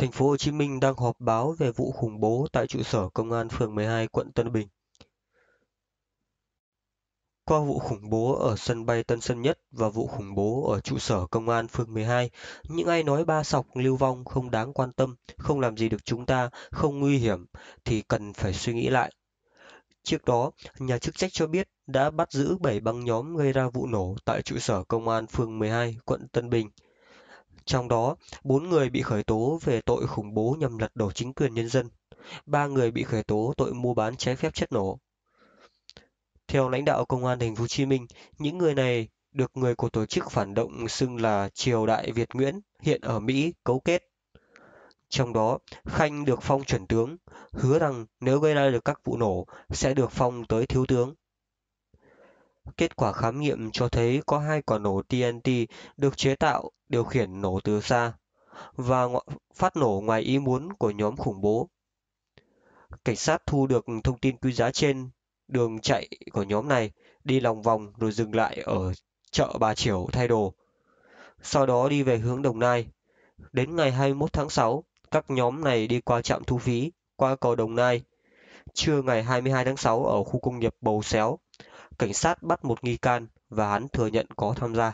Thành phố Hồ Chí Minh đang họp báo về vụ khủng bố tại trụ sở Công an phường 12 quận Tân Bình. Qua vụ khủng bố ở sân bay Tân Sơn Nhất và vụ khủng bố ở trụ sở Công an phường 12, những ai nói ba sọc lưu vong không đáng quan tâm, không làm gì được chúng ta, không nguy hiểm thì cần phải suy nghĩ lại. Trước đó, nhà chức trách cho biết đã bắt giữ 7 băng nhóm gây ra vụ nổ tại trụ sở Công an phường 12, quận Tân Bình – trong đó bốn người bị khởi tố về tội khủng bố nhằm lật đổ chính quyền nhân dân, ba người bị khởi tố tội mua bán trái phép chất nổ. Theo lãnh đạo công an thành phố Hồ Chí Minh, những người này được người của tổ chức phản động xưng là triều đại Việt Nguyễn hiện ở Mỹ cấu kết. Trong đó, Khanh được phong chuẩn tướng, hứa rằng nếu gây ra được các vụ nổ sẽ được phong tới thiếu tướng. Kết quả khám nghiệm cho thấy có hai quả nổ TNT được chế tạo điều khiển nổ từ xa và phát nổ ngoài ý muốn của nhóm khủng bố. Cảnh sát thu được thông tin quý giá trên đường chạy của nhóm này, đi lòng vòng rồi dừng lại ở chợ Bà Triểu thay đồ. Sau đó đi về hướng Đồng Nai. Đến ngày 21 tháng 6, các nhóm này đi qua trạm thu phí, qua cầu Đồng Nai. Trưa ngày 22 tháng 6 ở khu công nghiệp Bầu Xéo, cảnh sát bắt một nghi can và hắn thừa nhận có tham gia